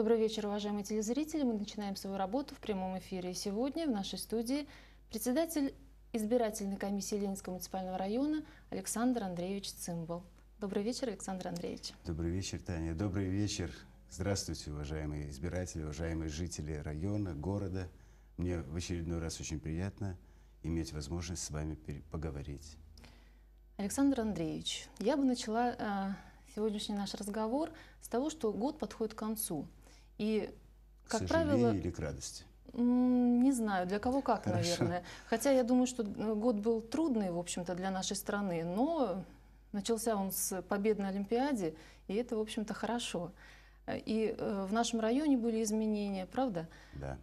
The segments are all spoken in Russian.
Добрый вечер, уважаемые телезрители. Мы начинаем свою работу в прямом эфире. Сегодня в нашей студии председатель избирательной комиссии Ленинского муниципального района Александр Андреевич Цимбал. Добрый вечер, Александр Андреевич. Добрый вечер, Таня. Добрый вечер. Здравствуйте, уважаемые избиратели, уважаемые жители района, города. Мне в очередной раз очень приятно иметь возможность с вами поговорить. Александр Андреевич, я бы начала э, сегодняшний наш разговор с того, что год подходит к концу. И, как к правило... или к радости? Не знаю, для кого как, Хорошо. наверное. Хотя я думаю, что год был трудный, в общем-то, для нашей страны, но начался он с победы на Олимпиаде, и это, в общем-то, хорошо. И э, в нашем районе были изменения, правда? Да.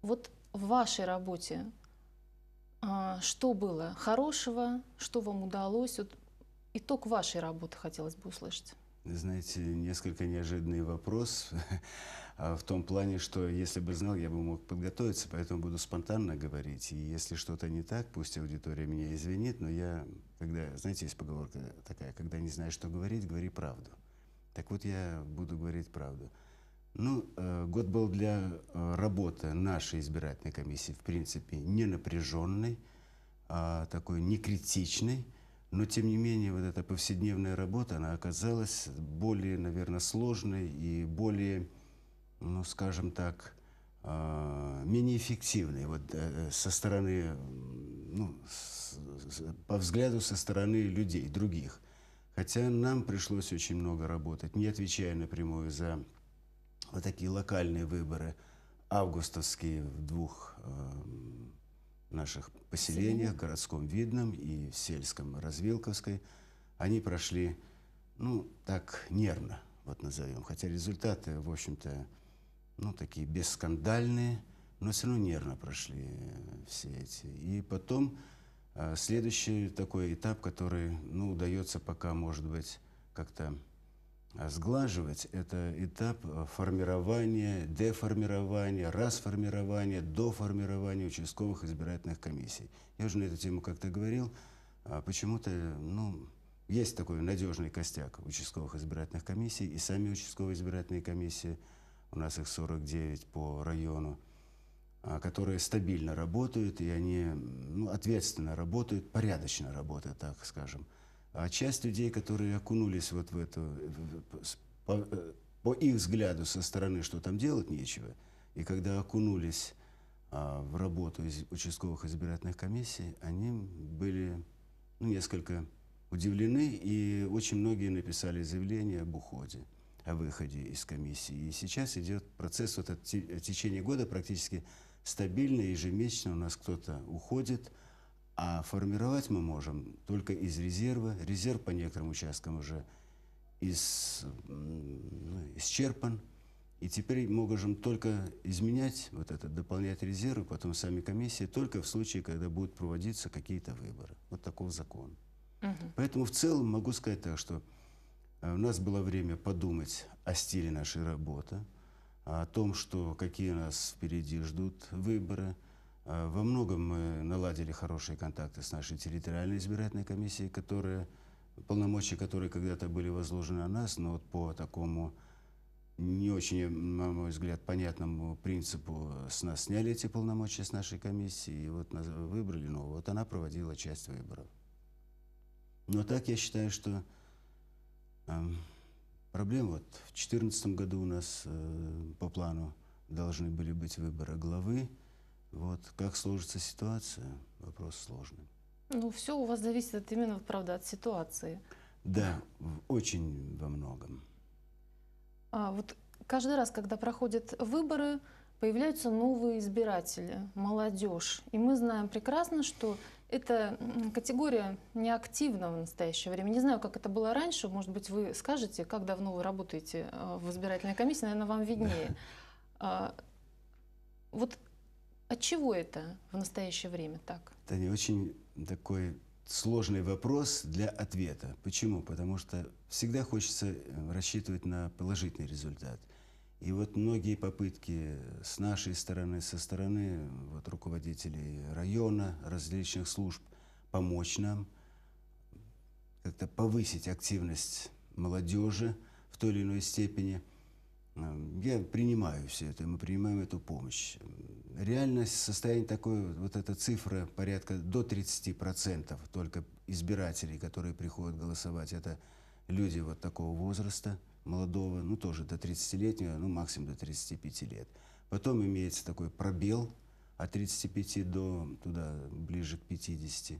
Вот в вашей работе а, что было хорошего, что вам удалось? Вот итог вашей работы хотелось бы услышать. Знаете, несколько неожиданный вопрос а, в том плане, что если бы знал, я бы мог подготовиться, поэтому буду спонтанно говорить. И если что-то не так, пусть аудитория меня извинит, но я, когда, знаете, есть поговорка такая, когда не знаешь, что говорить, говори правду. Так вот, я буду говорить правду. Ну, э, год был для э, работы нашей избирательной комиссии, в принципе, не напряженный, а такой некритичный. критичный но, тем не менее, вот эта повседневная работа, она оказалась более, наверное, сложной и более, ну, скажем так, а, менее эффективной. Вот э, э, со стороны, ну, с, по взгляду со стороны людей, других. Хотя нам пришлось очень много работать, не отвечая напрямую за вот такие локальные выборы, августовские в двух э, наших поселениях, городском Видном и в сельском Развилковской, они прошли, ну, так нервно, вот назовем. Хотя результаты, в общем-то, ну, такие бесскандальные, но все равно нервно прошли э, все эти. И потом э, следующий такой этап, который, ну, удается пока, может быть, как-то Э, сглаживать – это этап э, формирования, деформирования, расформирования, доформирования участковых избирательных комиссий. Я уже на эту тему как-то говорил. А почему-то, ну, есть такой надежный костяк участковых избирательных комиссий, и сами участковые избирательные комиссии, у нас их 49 по району, а, которые стабильно работают, и они ну, ответственно работают, порядочно работают, так скажем – а часть людей, которые окунулись вот в это, по, э, по их взгляду со стороны, что там делать нечего, и когда окунулись а, в работу из участковых избирательных комиссий, они были ну, несколько удивлены, и очень многие написали заявление об уходе, о выходе из комиссии. И сейчас идет процесс, вот от, в течение года практически стабильно, ежемесячно у нас кто-то уходит, а формировать мы можем только из резерва. Резерв по некоторым участкам уже из, ну, исчерпан. И теперь мы можем только изменять вот это, дополнять резервы, потом сами комиссии, только в случае, когда будут проводиться какие-то выборы. Вот таков закон. Угу. Поэтому в целом могу сказать так, что э, у нас было время подумать о стиле нашей работы, о том, что какие нас впереди ждут выборы – Э, во многом мы наладили хорошие контакты с нашей территориальной избирательной комиссией, которые, полномочия которой когда-то были возложены на нас, но вот по такому не очень, э, на мой взгляд, понятному принципу э, с нас сняли эти полномочия с нашей комиссии, и вот выбрали новую. Вот она проводила часть выборов. Но так я считаю, что э, проблем вот в 2014 году у нас э, по плану должны были быть выборы главы вот как сложится ситуация, вопрос сложный. Ну, все у вас зависит от, именно, правда, от ситуации. Да, очень во многом. А вот каждый раз, когда проходят выборы, появляются новые избиратели, молодежь. И мы знаем прекрасно, что эта категория неактивна в настоящее время. Не знаю, как это было раньше, может быть, вы скажете, как давно вы работаете э, в избирательной комиссии, наверное, вам виднее. Да. А, вот от а чего это в настоящее время так? не очень такой сложный вопрос для ответа. Почему? Потому что всегда хочется э, рассчитывать на положительный результат. И вот многие попытки с нашей стороны, со стороны вот, руководителей района, различных служб помочь нам, как-то повысить активность молодежи в той или иной степени. Э, я принимаю все это, мы принимаем эту помощь реальность состояние такое, вот эта цифра порядка до 30% процентов только избирателей, которые приходят голосовать, это люди вот такого возраста, молодого, ну тоже до 30-летнего, ну максимум до 35 лет. Потом имеется такой пробел от 35 до туда ближе к 50.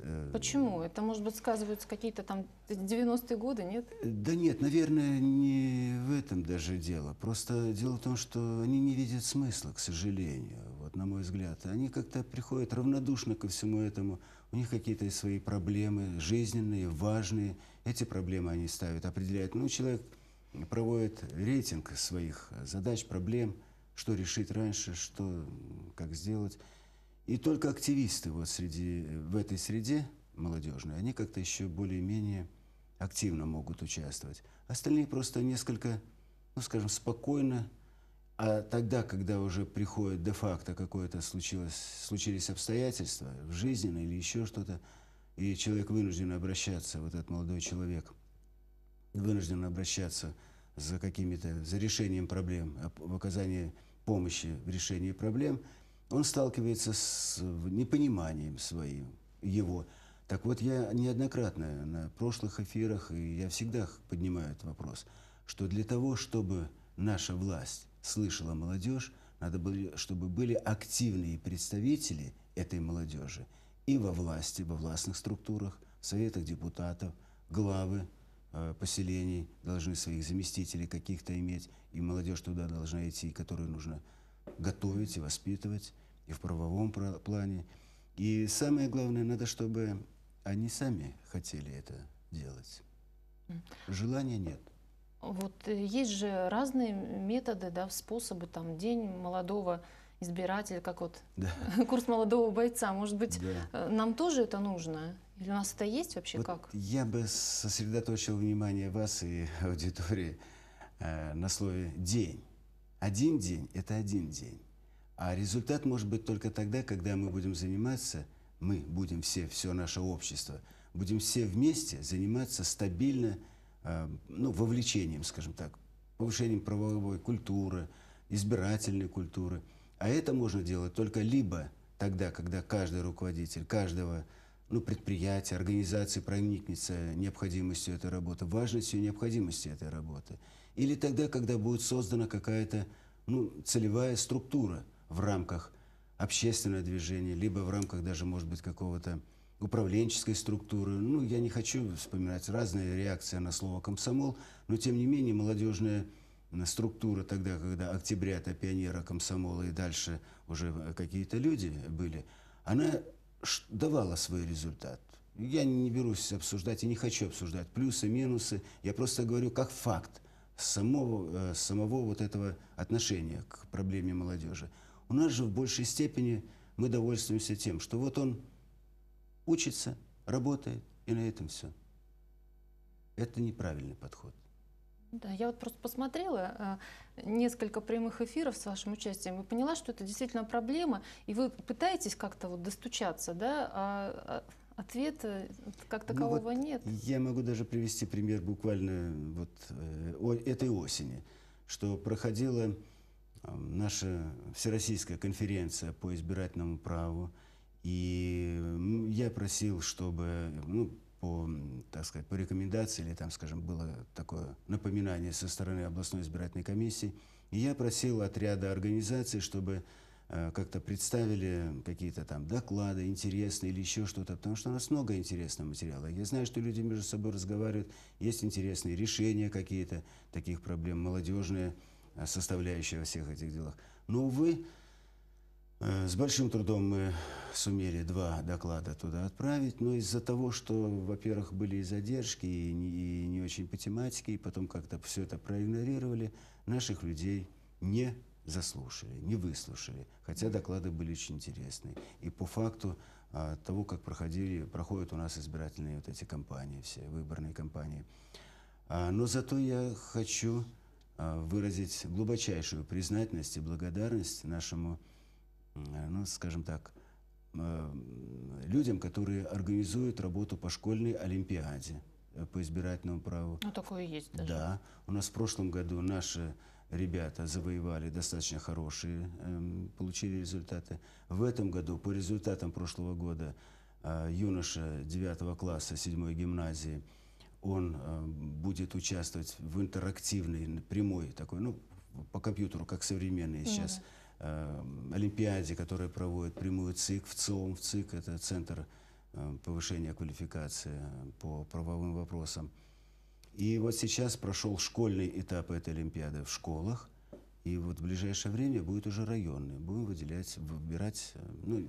Э, Почему? Это, может быть, сказываются какие-то там 90-е годы, нет? Э, да нет, наверное, не в этом даже дело. Просто дело в том, что они не видят смысла, к сожалению, вот на мой взгляд. Они как-то приходят равнодушно ко всему этому. У них какие-то свои проблемы жизненные, важные. Эти проблемы они ставят, определяют. Ну, человек проводит рейтинг своих задач, проблем, что решить раньше, что, как сделать. И только активисты вот среди, в этой среде молодежной, они как-то еще более-менее активно могут участвовать. Остальные просто несколько, ну скажем, спокойно. А тогда, когда уже приходит де-факто какое-то случилось, случились обстоятельства, в жизни или еще что-то, и человек вынужден обращаться, вот этот молодой человек, вынужден обращаться за какими-то, за решением проблем, в оказании помощи в решении проблем – он сталкивается с непониманием своим, его. Так вот, я неоднократно на прошлых эфирах, и я всегда поднимаю этот вопрос, что для того, чтобы наша власть слышала молодежь, надо было, чтобы были активные представители этой молодежи и во власти, во властных структурах, в советах депутатов, главы э, поселений должны своих заместителей каких-то иметь, и молодежь туда должна идти, которую нужно готовить и воспитывать и в правовом плане. И самое главное, надо, чтобы они сами хотели это делать. Желания нет. Вот э, есть же разные методы, да, способы, там, день молодого избирателя, как вот да. курс молодого бойца. Может быть, да. Э, нам тоже это нужно? Или у нас это есть вообще вот как? Я бы сосредоточил внимание вас и аудитории э, на слове «день». Один день – это один день. А результат может быть только тогда, когда мы будем заниматься, мы будем все, все наше общество, будем все вместе заниматься стабильно, э, ну, вовлечением, скажем так, повышением правовой культуры, избирательной культуры. А это можно делать только либо тогда, когда каждый руководитель, каждого ну, предприятия, организации проникнется необходимостью этой работы, важностью необходимости этой работы – или тогда, когда будет создана какая-то ну, целевая структура в рамках общественного движения, либо в рамках даже, может быть, какого-то управленческой структуры. Ну, я не хочу вспоминать разные реакции на слово «комсомол», но, тем не менее, молодежная структура тогда, когда октябрята, пионера, комсомола и дальше уже какие-то люди были, она давала свой результат. Я не берусь обсуждать и не хочу обсуждать плюсы, минусы. Я просто говорю как факт самого, э, самого вот этого отношения к проблеме молодежи. У нас же в большей степени мы довольствуемся тем, что вот он учится, работает, и на этом все. Это неправильный подход. Да, я вот просто посмотрела э, несколько прямых эфиров с вашим участием и поняла, что это действительно проблема, и вы пытаетесь как-то вот достучаться, да, а, а, Ответа как такового ну, вот нет. Я могу даже привести пример буквально вот э, этой осени, что проходила э, наша всероссийская конференция по избирательному праву, и я просил, чтобы ну, по, так сказать, по рекомендации, или там, скажем, было такое напоминание со стороны областной избирательной комиссии, и я просил отряда организаций, чтобы Э, как-то представили какие-то там доклады интересные или еще что-то, потому что у нас много интересного материала. Я знаю, что люди между собой разговаривают, есть интересные решения какие-то таких проблем, молодежные э, составляющие во всех этих делах. Но, увы, э, с большим трудом мы сумели два доклада туда отправить, но из-за того, что, во-первых, были и задержки, и не, и не очень по тематике, и потом как-то все это проигнорировали, наших людей не заслушали, не выслушали, хотя доклады были очень интересные. И по факту а, того, как проходили, проходят у нас избирательные вот эти кампании, все выборные кампании. А, но зато я хочу а, выразить глубочайшую признательность и благодарность нашему, ну, скажем так, а, людям, которые организуют работу по школьной олимпиаде э, по избирательному праву. Ну, такое есть даже. Да. У нас в прошлом году наши ребята завоевали достаточно хорошие, эм, получили результаты. В этом году по результатам прошлого года э, юноша 9 класса 7 гимназии, он э, будет участвовать в интерактивной, прямой такой, ну, по компьютеру, как современные mm -hmm. сейчас, э, Олимпиаде, которая проводит прямую ЦИК, в ЦИОМ, в ЦИК, это Центр повышения квалификации по правовым вопросам. И вот сейчас прошел школьный этап этой Олимпиады в школах. И вот в ближайшее время будет уже районный. Будем выделять, выбирать, э, ну,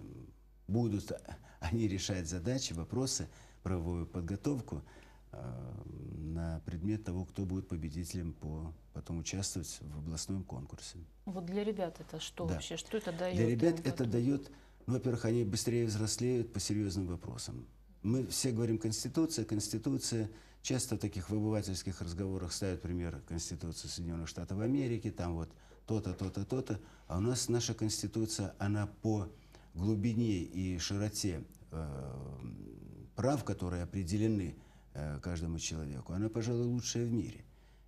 будут они решать задачи, вопросы, правовую подготовку э, на предмет того, кто будет победителем, по, потом участвовать в областном конкурсе. Вот для ребят это что да. вообще? Что это дает? Для ребят это дает, ну, во-первых, они быстрее взрослеют по серьезным вопросам. Мы все говорим «Конституция», «Конституция». Часто в таких выбывательских разговорах ставят пример Конституции Соединенных Штатов Америки, там вот то-то, то-то, то-то. А у нас наша Конституция, она по глубине и широте э, прав, которые определены э, каждому человеку, она, пожалуй, лучшая в мире.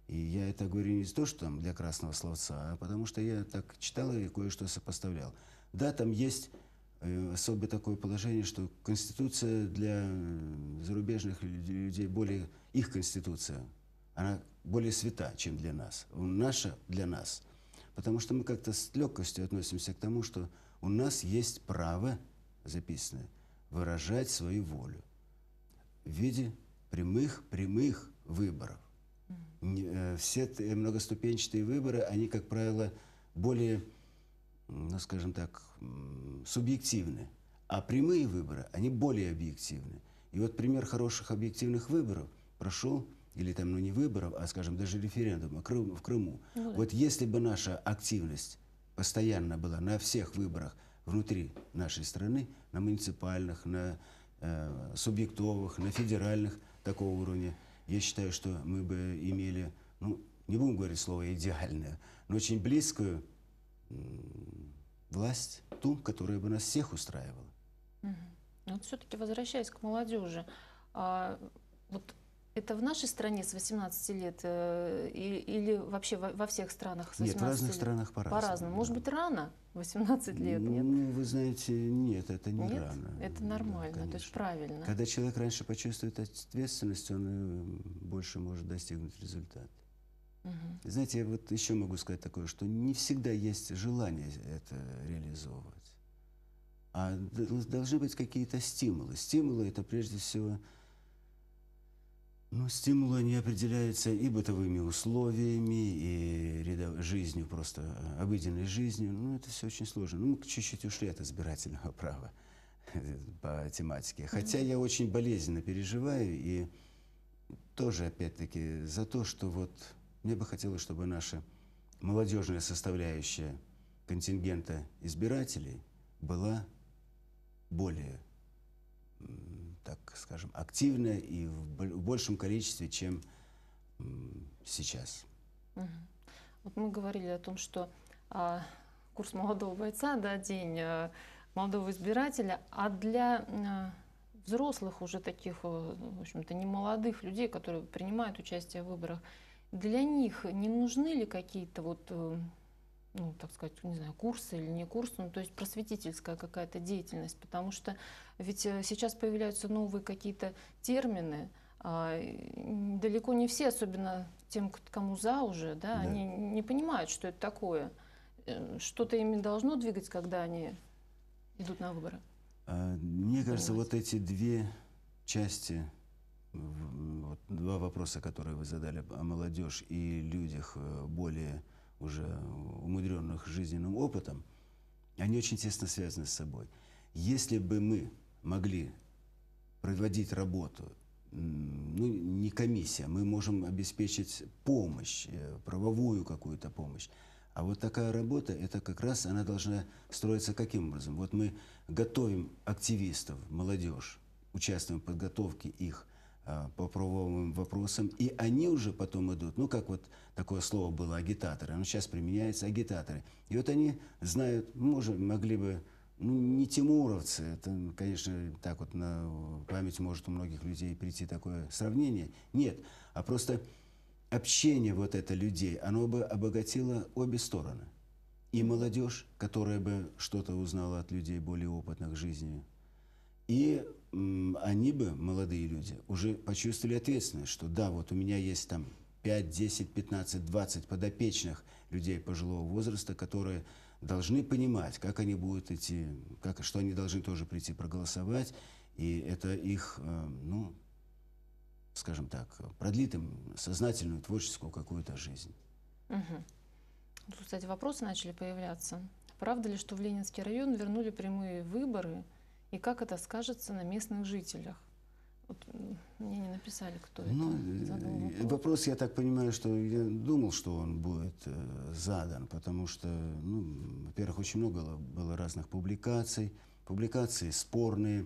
И я это говорю не то, что там для красного словца, а потому что я так читал и кое-что сопоставлял. Да, там есть Э, особое такое положение, что Конституция для э, зарубежных людей более, их Конституция, она более свята, чем для нас. Наша для нас. Потому что мы как-то с легкостью относимся к тому, что у нас есть право, записанное, выражать свою волю в виде прямых, прямых выборов. Mm -hmm. Все многоступенчатые выборы, они, как правило, более ну, скажем так, субъективны, а прямые выборы, они более объективны. И вот пример хороших объективных выборов прошел, или там, ну не выборов, а, скажем, даже референдума в Крыму. Ну, вот если бы наша активность постоянно была на всех выборах внутри нашей страны, на муниципальных, на э, субъектовых, на федеральных такого уровня, я считаю, что мы бы имели, ну, не будем говорить слово идеальное, но очень близкую власть ту, которая бы нас всех устраивала. Угу. Вот все-таки возвращаясь к молодежи, а, вот это в нашей стране с 18 лет э, или вообще во, во всех странах с 18 Нет, в разных лет? странах по-разному. По-разному. Да. Может быть, рано 18 лет, ну, нет? Ну, вы знаете, нет, это не нет? рано. это нормально, да, то есть правильно. Когда человек раньше почувствует ответственность, он э, больше может достигнуть результата. Угу. Знаете, я вот еще могу сказать такое, что не всегда есть желание это реализовывать. А должны быть какие-то стимулы. Стимулы – это прежде всего… Ну, стимулы, они определяются и бытовыми условиями, и рядов... жизнью, просто а, обыденной жизнью. Ну, это все очень сложно. Ну, мы чуть-чуть ушли от избирательного права по тематике. Хотя я очень болезненно переживаю и тоже, опять-таки, за то, что вот мне бы хотелось, чтобы наша молодежная составляющая контингента избирателей была более, так скажем, активная и в большем количестве, чем сейчас. Вот мы говорили о том, что а, курс молодого бойца, да, день а, молодого избирателя, а для а, взрослых уже таких, э, в общем-то, немолодых людей, которые принимают участие в выборах – для них не нужны ли какие-то вот, э, ну, так сказать, не знаю, курсы или не курсы, ну, то есть просветительская какая-то деятельность, потому что ведь э, сейчас появляются новые какие-то термины, а, далеко не все, особенно тем, кому за уже, да, да. они не понимают, что это такое. Э, что-то ими должно двигать, когда они идут на выборы. А, мне кажется, вот эти две части вот два вопроса, которые вы задали о молодежи и людях э, более уже умудренных жизненным опытом, они очень тесно связаны с собой. Если бы мы могли проводить работу, ну, не комиссия, мы можем обеспечить помощь, э, правовую какую-то помощь, а вот такая работа, это как раз она должна строиться каким образом? Вот мы готовим активистов, молодежь, участвуем в подготовке их – Э, по правовым вопросам, и они уже потом идут, ну, как вот такое слово было, агитаторы, оно сейчас применяется, агитаторы. И вот они знают, может, могли бы, ну, не тимуровцы, это, конечно, так вот на память может у многих людей прийти такое сравнение, нет, а просто общение вот это людей, оно бы обогатило обе стороны. И молодежь, которая бы что-то узнала от людей более опытных жизнью и они бы, молодые люди, уже почувствовали ответственность, что да, вот у меня есть там 5, 10, 15, 20 подопечных людей пожилого возраста, которые должны понимать, как они будут идти, как, что они должны тоже прийти проголосовать. И это их, э, ну, скажем так, продлит им сознательную, творческую какую-то жизнь. Угу. Тут, кстати, вопросы начали появляться. Правда ли, что в Ленинский район вернули прямые выборы – и как это скажется на местных жителях? Вот мне не написали, кто ну, это вопрос. Э, вопрос. я так понимаю, что я думал, что он будет э, задан, потому что, ну, во-первых, очень много было разных публикаций. Публикации спорные,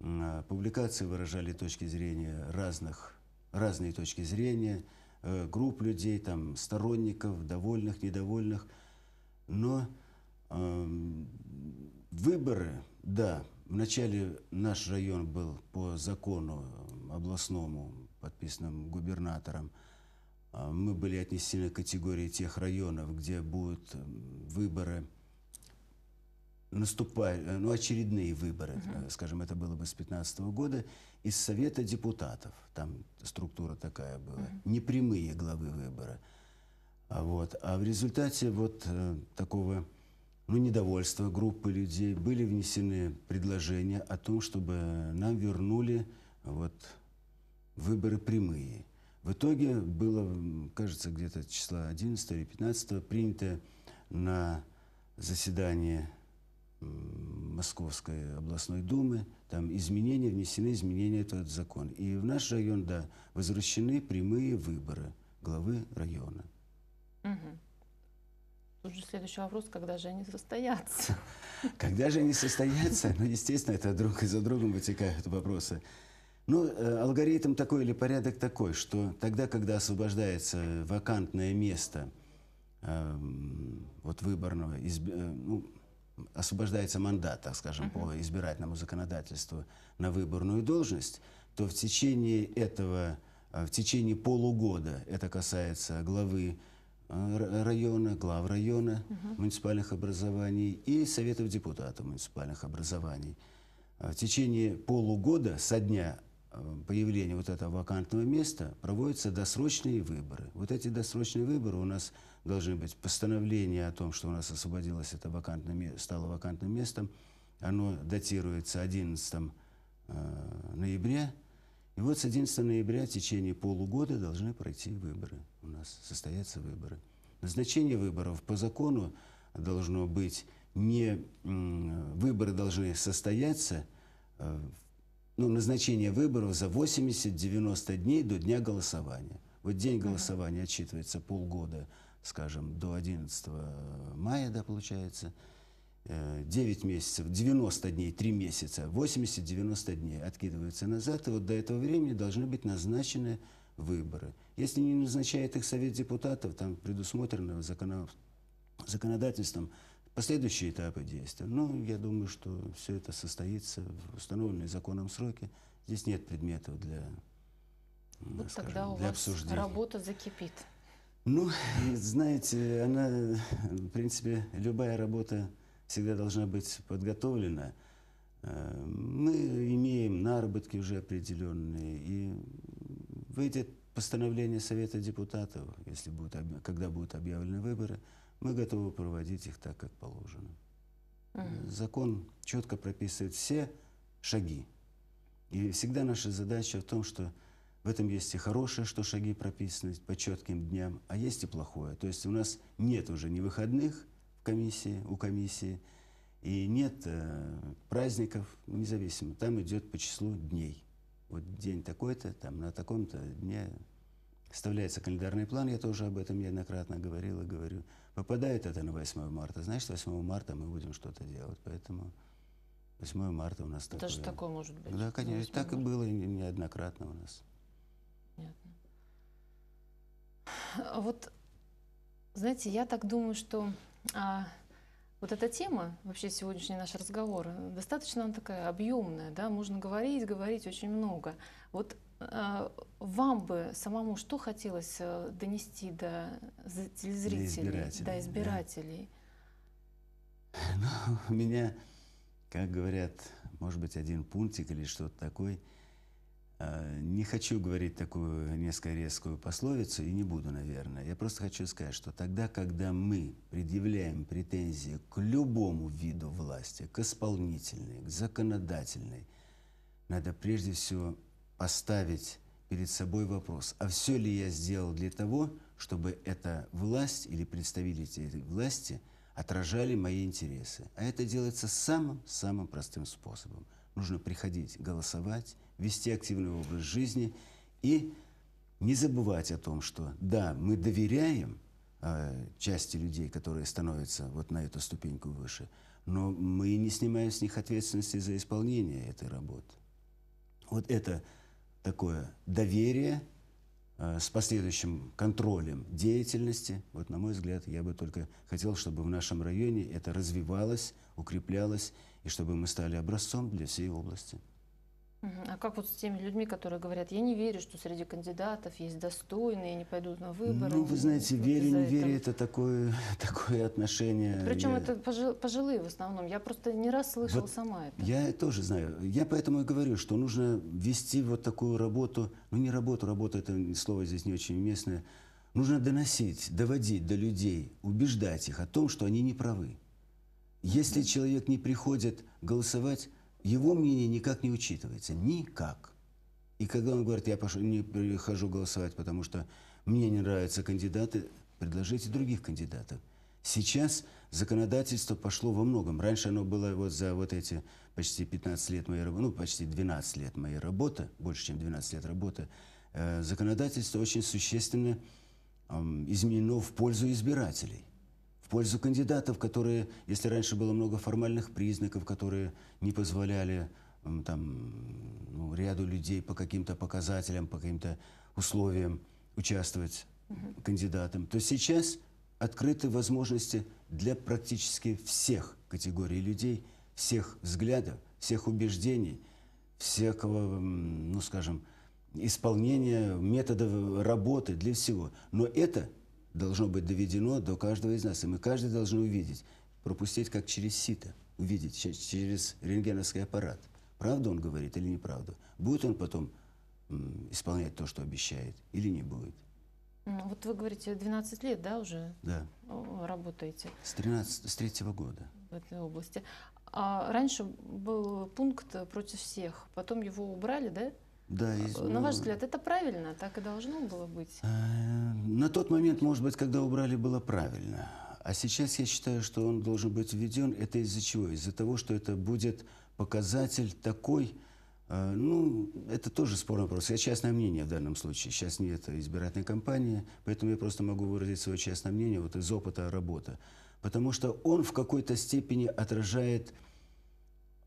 э, публикации выражали точки зрения разных, разные точки зрения, э, групп людей, там, сторонников, довольных, недовольных. Но э, выборы, да, Вначале наш район был по закону э, областному, подписанным губернатором. А, мы были отнесены к категории тех районов, где будут э, выборы, наступали, э, ну, очередные выборы, Uh -huh. скажем, это было бы с 15 -го года, из Совета депутатов, там структура такая была, Uh -huh. непрямые главы выбора. А, вот, а в результате вот такого ну, недовольство группы людей, были внесены предложения о том, чтобы нам вернули вот, выборы прямые. В итоге было, кажется, где-то числа 11 или 15 принято на заседание Московской областной думы, там изменения, внесены изменения в этот закон. И в наш район, да, возвращены прямые выборы главы района. Угу. Тут же следующий вопрос, когда же они состоятся? Когда же они состоятся? Ну, естественно, это друг за другом вытекают вопросы. Ну, э, алгоритм такой или порядок такой, что тогда, когда освобождается вакантное место эм, вот выборного, э, ну, освобождается мандат, так скажем, uh-huh. по избирательному законодательству на выборную должность, то в течение этого, э, в течение полугода, это касается главы Э, района, глав района угу. муниципальных образований и советов депутатов муниципальных образований. Э, в течение полугода со дня э, появления вот этого вакантного места проводятся досрочные выборы. Вот эти досрочные выборы у нас должны быть постановление о том, что у нас освободилось это вакантное место, стало вакантным местом. Оно датируется 11 ноября и вот с 11 ноября в течение полугода должны пройти выборы. У нас состоятся выборы. Назначение выборов по закону должно быть не... Выборы должны состояться, э, ну, назначение выборов за 80-90 дней до дня голосования. Вот день голосования отчитывается полгода, скажем, до 11 мая, да, получается. 9 э, месяцев, 90 дней, 3 месяца, 80-90 дней откидываются назад, и вот до этого времени должны быть назначены выборы. Если не назначает их Совет депутатов, там предусмотрено законодательством последующие этапы действия. Ну, я думаю, что все это состоится в установленные законом сроки. Здесь нет предметов для, вот скажем, тогда у для вас обсуждения. работа закипит. Ну, знаете, она, в принципе, любая работа всегда должна быть подготовлена. Э, мы имеем наработки уже определенные, и выйдет постановление Совета депутатов, если будут, когда будут объявлены выборы, мы готовы проводить их так, как положено. Э, закон четко прописывает все шаги. И всегда наша задача в том, что в этом есть и хорошее, что шаги прописаны по четким дням, а есть и плохое. То есть у нас нет уже ни выходных, комиссии, у комиссии, и нет э, праздников, независимо, там идет по числу дней. Вот день такой-то, там на таком-то дне Вставляется календарный план, я тоже об этом неоднократно говорил и говорю. Попадает это на 8 марта, значит, 8 марта мы будем что-то делать. Поэтому 8 марта у нас Даже такое. Даже такое может быть? Да, конечно, так и было неоднократно у нас. Понятно. А вот, знаете, я так думаю, что а, вот эта тема, вообще сегодняшний наш разговор, достаточно она такая объемная, да, можно говорить, говорить очень много. Вот а, вам бы самому что хотелось э, донести до телезрителей, до избирателей? До избирателей? Да. Ну, у меня, как говорят, может быть, один пунктик или что-то такое – Э, не хочу говорить такую несколько резкую пословицу и не буду, наверное. Я просто хочу сказать, что тогда, когда мы предъявляем претензии к любому виду власти, к исполнительной, к законодательной, надо прежде всего поставить перед собой вопрос, а все ли я сделал для того, чтобы эта власть или представители этой власти отражали мои интересы. А это делается самым-самым простым способом – нужно приходить голосовать, вести активный образ жизни и не забывать о том, что да, мы доверяем э, части людей, которые становятся вот на эту ступеньку выше, но мы не снимаем с них ответственности за исполнение этой работы. Вот это такое доверие э, с последующим контролем деятельности. Вот, на мой взгляд, я бы только хотел, чтобы в нашем районе это развивалось, укреплялось и чтобы мы стали образцом для всей области. А как вот с теми людьми, которые говорят, я не верю, что среди кандидатов есть достойные, они пойдут на выборы? Ну, вы знаете, вот верю, не верю, это такое, такое отношение. Причем я... это пожилые в основном. Я просто не раз слышал вот сама это. Я тоже знаю. Я поэтому и говорю, что нужно вести вот такую работу, ну не работу, работа это слово здесь не очень уместное. Нужно доносить, доводить до людей, убеждать их о том, что они не правы. Если человек не приходит голосовать, его мнение никак не учитывается. Никак. И когда он говорит, я пошел, не прихожу голосовать, потому что мне не нравятся кандидаты, предложите других кандидатов. Сейчас законодательство пошло во многом. Раньше оно было вот за вот эти почти 15 лет моей работы, ну почти 12 лет моей работы, больше чем 12 лет работы, э, законодательство очень существенно эм, изменено в пользу избирателей в пользу кандидатов, которые, если раньше было много формальных признаков, которые не позволяли там, ну, ряду людей по каким-то показателям, по каким-то условиям участвовать угу. кандидатам, то сейчас открыты возможности для практически всех категорий людей, всех взглядов, всех убеждений, всякого, ну скажем, исполнения методов работы, для всего. Но это должно быть доведено до каждого из нас. И мы каждый должен увидеть, пропустить как через сито, увидеть через рентгеновский аппарат. Правду он говорит или неправду? Будет он потом исполнять то, что обещает, или не будет? Ну, вот вы говорите, 12 лет, да, уже да. работаете? С 13, с 3 -го года. В этой области. А раньше был пункт против всех, потом его убрали, да? Да, а, из... На ваш ну, взгляд, это правильно? Так и должно было быть? Э, на тот момент, может быть, когда убрали, было правильно. А сейчас я считаю, что он должен быть введен. Это из-за чего? Из-за того, что это будет показатель такой, э, ну, это тоже спорный вопрос. Я частное мнение в данном случае. Сейчас нет избирательной кампании, поэтому я просто могу выразить свое частное мнение вот из опыта работы. Потому что он в какой-то степени отражает,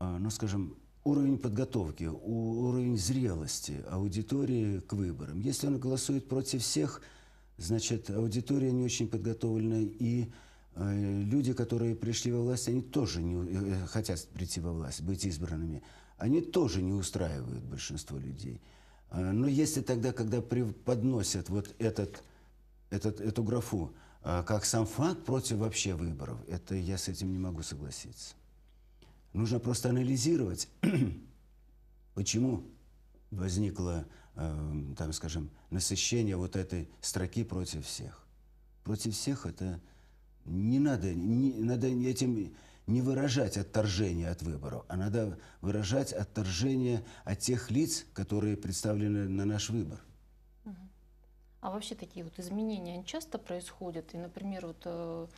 э, ну, скажем, уровень подготовки, уровень зрелости аудитории к выборам. Если он голосует против всех, значит, аудитория не очень подготовлена, и э, люди, которые пришли во власть, они тоже не э, э, хотят прийти во власть, быть избранными. Они тоже не устраивают большинство людей. А, но если тогда, когда преподносят вот этот, этот, эту графу, а, как сам факт против вообще выборов, это я с этим не могу согласиться. Нужно просто анализировать, почему возникло, э, эм, там, скажем, насыщение вот этой строки против всех. Против всех это не надо, не, надо этим не выражать отторжение от выборов, а надо выражать отторжение от тех лиц, которые представлены на наш выбор. А вообще такие вот изменения часто происходят? И, например, вот э,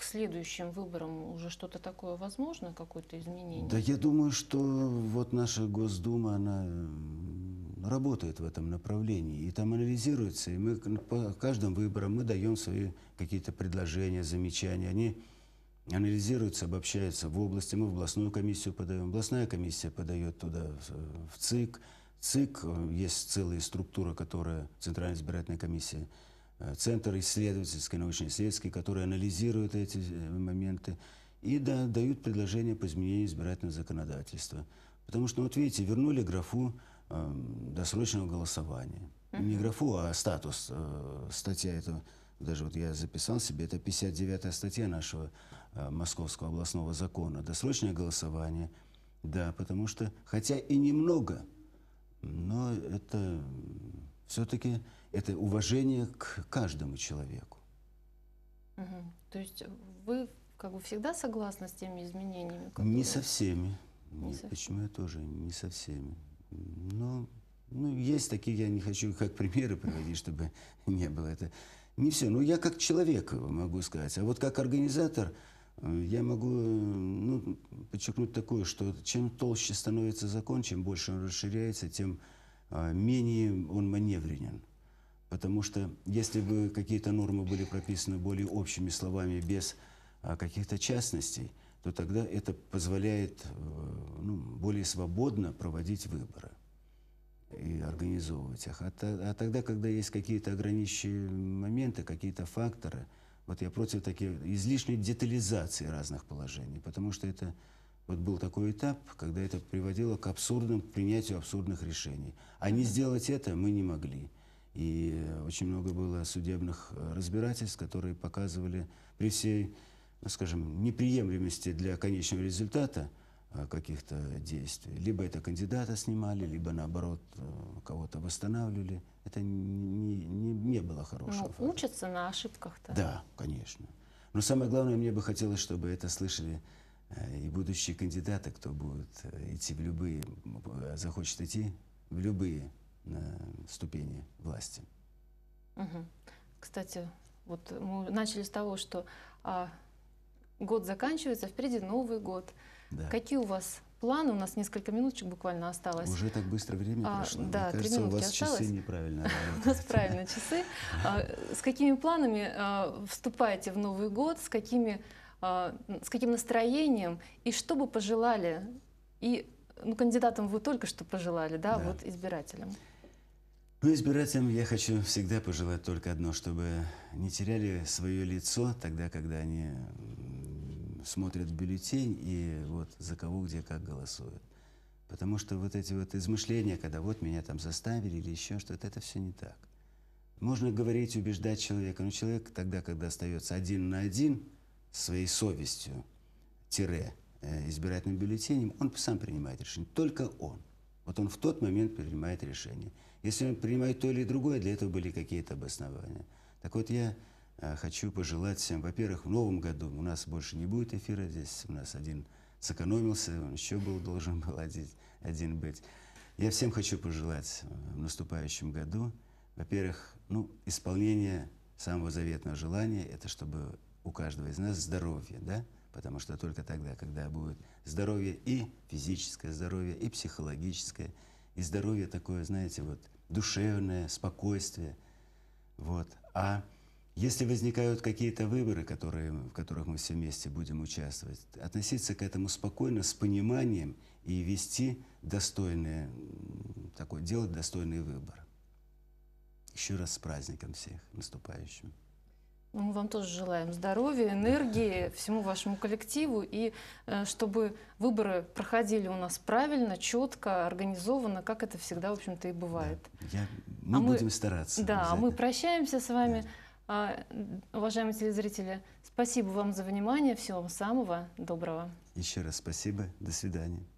к следующим выборам уже что-то такое возможно, какое-то изменение? Да я думаю, что вот наша Госдума, она работает в этом направлении, и там анализируется, и мы по каждым выборам мы даем свои какие-то предложения, замечания, они анализируются, обобщаются в области, мы в областную комиссию подаем, областная комиссия подает туда, в ЦИК, ЦИК, э, есть целая структура, которая Центральная избирательная комиссия Э, центр исследовательский, научно-исследовательский, который анализирует эти э, моменты и да, дают предложения по изменению избирательного законодательства. Потому что, ну, вот видите, вернули графу э, досрочного голосования. Uh ну, -huh. Не графу, а статус, э, статья этого, даже вот я записал себе, это 59-я статья нашего э, Московского областного закона. Досрочное голосование, да, потому что, хотя и немного, но это все-таки это уважение к каждому человеку. Угу. То есть вы как бы всегда согласны с теми изменениями? Которые... Не со всеми. Не Нет, со... Почему я тоже не со всеми. Но ну, ну, есть такие, я не хочу как примеры приводить, чтобы не было это. Не все. Ну, я как человек могу сказать. А вот как организатор э, я могу э, ну, подчеркнуть такое, что чем толще становится закон, чем больше он расширяется, тем а, менее он маневренен. Потому что если бы какие-то нормы были прописаны более общими словами, без а, каких-то частностей, то тогда это позволяет э, ну, более свободно проводить выборы и организовывать их. А, а тогда, когда есть какие-то ограничивающие моменты, какие-то факторы, вот я против таких излишней детализации разных положений, потому что это вот был такой этап, когда это приводило к абсурдным, принятию абсурдных решений. А не сделать это мы не могли. И очень много было судебных э, разбирательств, которые показывали при всей, ну, скажем, неприемлемости для конечного результата э, каких-то действий. Либо это кандидата снимали, либо наоборот э, кого-то восстанавливали. Это не, не, не было хорошего. Ну, факта. учатся на ошибках-то. Да, конечно. Но самое главное, мне бы хотелось, чтобы это слышали Э, и будущие кандидаты, кто будет э, идти в любые, э, захочет идти в любые ступени власти. Угу. Кстати, вот мы начали с того, что а, год заканчивается, впереди Новый год. Да. Какие у вас планы? У нас несколько минуточек буквально осталось. Уже так быстро время а, прошло. Да, Мне кажется, у вас осталось. часы неправильно У нас правильно часы. А, с какими планами а, вступаете в Новый год? С какими а, с каким настроением, и что бы пожелали и ну, кандидатам вы только что пожелали, да, да. вот избирателям. Ну, избирателям я хочу всегда пожелать только одно, чтобы не теряли свое лицо тогда, когда они смотрят бюллетень и вот за кого, где, как голосуют. Потому что вот эти вот измышления, когда вот меня там заставили или еще что-то, это все не так. Можно говорить, убеждать человека, но человек тогда, когда остается один на один – своей совестью, тире, э, избирательным бюллетенем, он сам принимает решение. Только он. Вот он в тот момент принимает решение. Если он принимает то или другое, для этого были какие-то обоснования. Так вот, я э, хочу пожелать всем, во-первых, в новом году у нас больше не будет эфира здесь, у нас один сэкономился, он еще был, должен был один, один быть. Я всем хочу пожелать э, в наступающем году, во-первых, ну, исполнение самого заветного желания, это чтобы у каждого из нас здоровье, да? Потому что только тогда, когда будет здоровье и физическое здоровье, и психологическое, и здоровье такое, знаете, вот душевное, спокойствие, вот. А если возникают какие-то выборы, которые, в которых мы все вместе будем участвовать, относиться к этому спокойно, с пониманием и вести достойное, такое, делать достойный выбор. Еще раз с праздником всех наступающим. Мы вам тоже желаем здоровья, энергии, всему вашему коллективу, и э, чтобы выборы проходили у нас правильно, четко, организованно, как это всегда, в общем-то, и бывает. Да. Я, мы а будем мы, стараться. Да, а мы прощаемся с вами. Да. А, уважаемые телезрители, спасибо вам за внимание, всего вам самого доброго. Еще раз спасибо, до свидания.